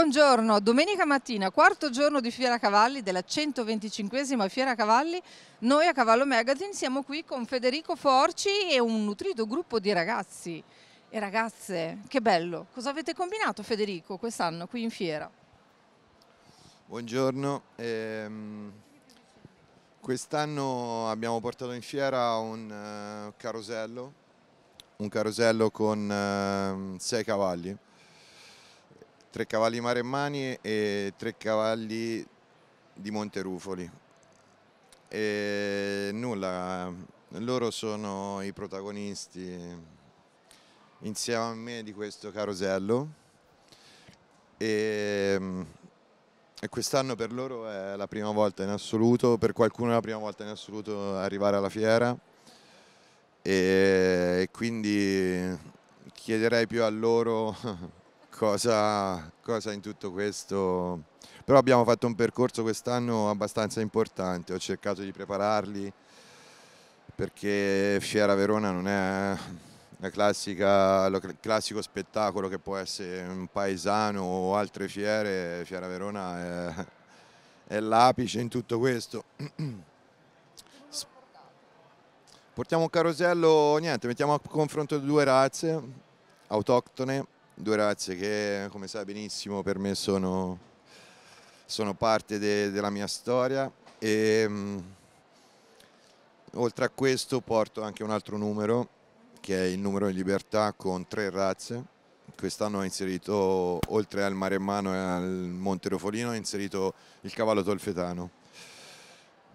Buongiorno, domenica mattina, quarto giorno di Fiera Cavalli, della 125esima Fiera Cavalli, noi a Cavallo Magazine siamo qui con Federico Forci e un nutrito gruppo di ragazzi e ragazze. Che bello! Cosa avete combinato Federico quest'anno qui in Fiera? Buongiorno, ehm, quest'anno abbiamo portato in Fiera un eh, carosello, un carosello con eh, sei cavalli tre cavalli maremmani e tre cavalli di Monterufoli. E nulla, loro sono i protagonisti insieme a me di questo carosello e, e quest'anno per loro è la prima volta in assoluto, per qualcuno è la prima volta in assoluto arrivare alla fiera e, e quindi chiederei più a loro cosa, cosa in tutto questo... Però abbiamo fatto un percorso quest'anno abbastanza importante, ho cercato di prepararli perché Fiera Verona non è Classica, lo classico spettacolo che può essere un paesano o altre fiere, Fiera Verona è, è l'apice in tutto questo. Portiamo un carosello, niente, mettiamo a confronto due razze autoctone due razze che come sai benissimo per me sono, sono parte de, della mia storia e mh, mm, oltre a questo porto anche un altro numero che è il numero in libertà con tre razze quest'anno ho inserito oltre al Maremmano e al Monte Rofolino ho inserito il cavallo tolfetano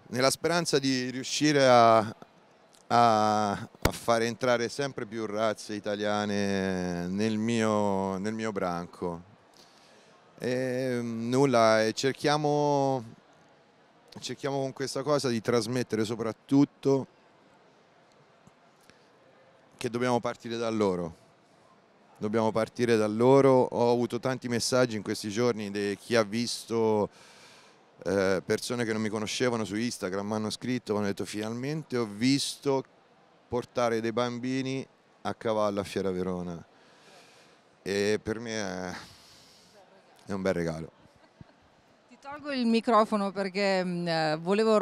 nella speranza di riuscire a, a, a far entrare sempre più razze italiane nel mio, nel mio branco. Ehm, e, nulla, cerchiamo, cerchiamo con questa cosa di trasmettere soprattutto che dobbiamo partire da loro. Dobbiamo partire da loro. Ho avuto tanti messaggi in questi giorni di chi ha visto eh, persone che non mi conoscevano su Instagram mi hanno scritto, mi hanno detto finalmente ho visto portare dei bambini a cavallo a Fiera Verona e per me è, è un bel regalo. Ti tolgo il microfono perché mh, mm, eh, volevo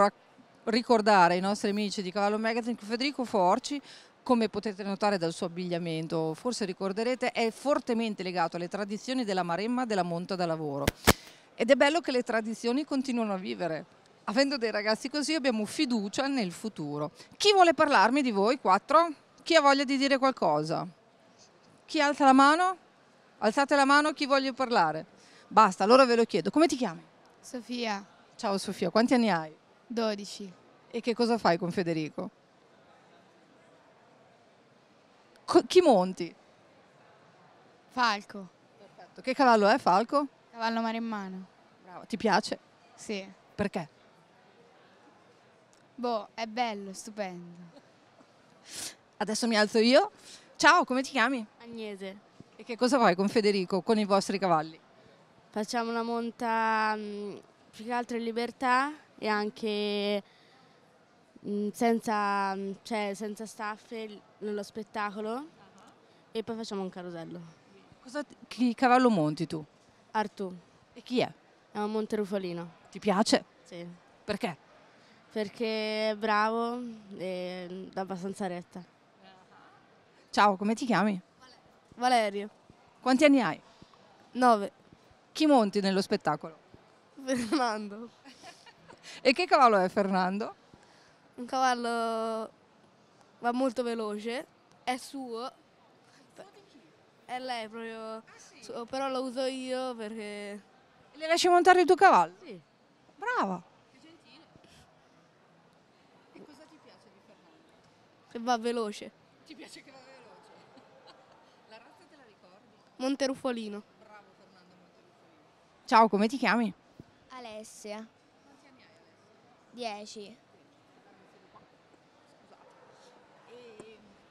ricordare ai nostri amici di Cavallo Magazine che Federico Forci come potete notare dal suo abbigliamento, forse ricorderete, è fortemente legato alle tradizioni della Maremma della Monta da Lavoro. Ed è bello che le tradizioni continuano a vivere. Avendo dei ragazzi così abbiamo fiducia nel futuro. Chi vuole parlarmi di voi quattro? Chi ha voglia di dire qualcosa? Chi alza la mano? Alzate la mano chi voglio parlare. Basta, allora ve lo chiedo. Come ti chiami? Sofia. Ciao Sofia, quanti anni hai? 12. E che cosa fai con Federico? Co chi monti? Falco. Perfetto. Che cavallo è Falco? Cavallo mare in mano. Bravo. Ti piace? Sì. Perché? Boh, è bello, è stupendo. Adesso mi alzo io. Ciao, come ti chiami? Agnese. E che cosa fai con Federico, con i vostri cavalli? Facciamo una monta mh, mm, più che altro in libertà e anche mh, mm, senza, mh, mm, cioè, senza staffe nello spettacolo uh -huh. e poi facciamo un carosello. Cosa, che cavallo monti tu? Artù. E chi è? È un Monterufalino. Ti piace? Sì. Perché? Perché è bravo e dà abbastanza retta. Ciao, come ti chiami? Valerio. Quanti anni hai? Nove. Chi monti nello spettacolo? Fernando. e che cavallo è Fernando? Un cavallo va molto veloce, è suo. È lei proprio. Ah, sì so, oh, però lo uso io perché... Le lasci montare il tuo cavallo? Sì. Brava. Che gentile. E cosa ti piace di Fernando? Che va veloce. Ti piace che va veloce? la razza te la ricordi? Monteruffolino. Bravo Fernando Monteruffolino. Ciao, come ti chiami? Alessia. Quanti anni hai Alessia? Dieci.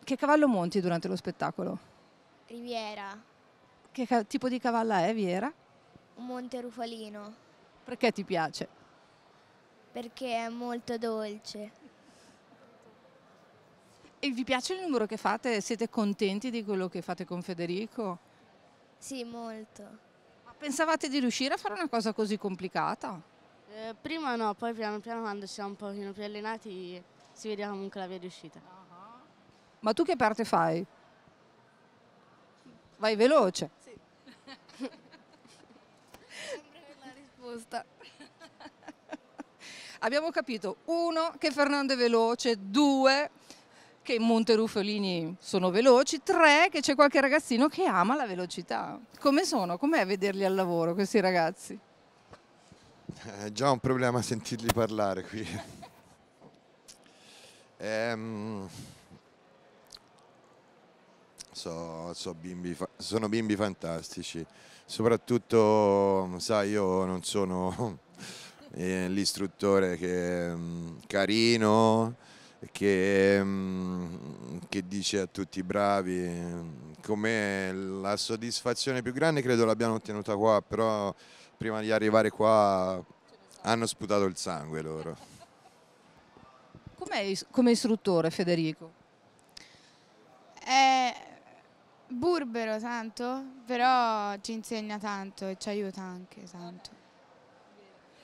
Che cavallo monti durante lo spettacolo? Riviera. Che tipo di cavalla è Viera? Un monte rufalino. Perché ti piace? Perché è molto dolce. E vi piace il numero che fate? Siete contenti di quello che fate con Federico? Sì, molto. Ma pensavate di riuscire a fare una cosa così complicata? Eh, prima no, poi piano piano quando siamo un pochino più allenati si vede comunque la via di uscita. Uh -huh. Ma tu che parte fai? Vai veloce. giusta. Abbiamo capito, uno, che Fernando è veloce, due, che Monte Ruffolini sono veloci, tre, che c'è qualche ragazzino che ama la velocità. Come sono? Com'è vederli al lavoro questi ragazzi? È eh, già un problema sentirli parlare qui. ehm so, so bimbi sono bimbi fantastici, soprattutto sai io non sono eh, l'istruttore che è mm, carino, che, mm, che, dice a tutti i bravi, mm, come la soddisfazione più grande credo l'abbiano ottenuta qua, però prima di arrivare qua hanno sputato il sangue loro. Com'è come istruttore Federico? burbero tanto, però ci insegna tanto e ci aiuta anche tanto.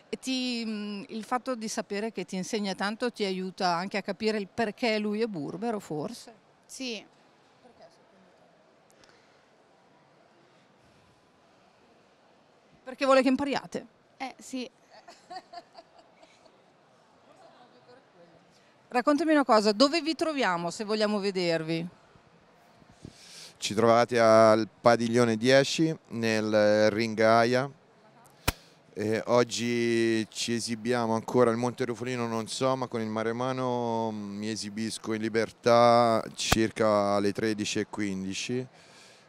Ti, mm, il fatto di sapere che ti insegna tanto ti aiuta anche a capire il perché lui è burbero, forse? Sì. perché vuole che impariate? Eh, sì. Raccontami una cosa, dove vi troviamo se vogliamo vedervi? Ci trovate al padiglione 10 nel Ringaia. E oggi ci esibiamo ancora il Monte Rufolino, non so, ma con il Maremano mm, mi esibisco in libertà circa alle 13.15.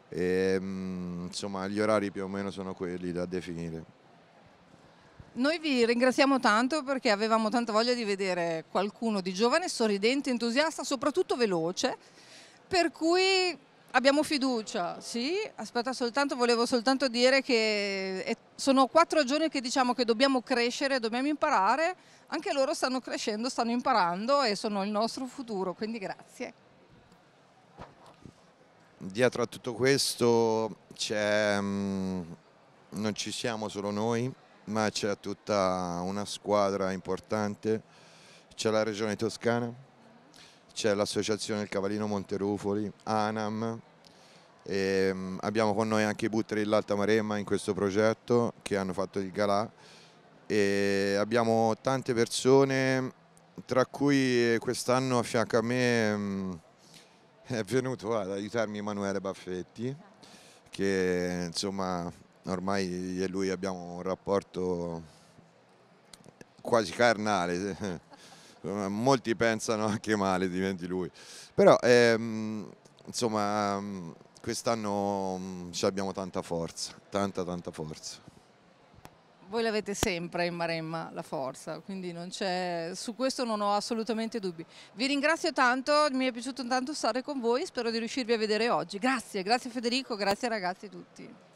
E, mm, insomma, gli orari più o meno sono quelli da definire. Noi vi ringraziamo tanto perché avevamo tanta voglia di vedere qualcuno di giovane, sorridente, entusiasta, soprattutto veloce, per cui Abbiamo fiducia, sì. Aspetta soltanto, volevo soltanto dire che eh, sono quattro giorni che diciamo che dobbiamo crescere, dobbiamo imparare. Anche loro stanno crescendo, stanno imparando e sono il nostro futuro, quindi grazie. Dietro a tutto questo mm, non ci siamo solo noi, ma c'è tutta una squadra importante, c'è la regione toscana, c'è l'associazione Il Cavalino Monterufoli, ANAM, e ehm, abbiamo con noi anche i butteri dell'Alta Maremma in questo progetto che hanno fatto il galà e abbiamo tante persone tra cui quest'anno a fianco a me mm, è venuto ad aiutarmi Emanuele Baffetti che insomma ormai io e lui abbiamo un rapporto quasi carnale molti pensano anche male diventi lui però ehm, insomma quest'anno mm, ci abbiamo tanta forza tanta tanta forza voi l'avete sempre in Maremma la forza, quindi su questo non ho assolutamente dubbi. Vi ringrazio tanto, mi è piaciuto tanto stare con voi, spero di riuscirvi a vedere oggi. Grazie, grazie Federico, grazie ragazzi tutti.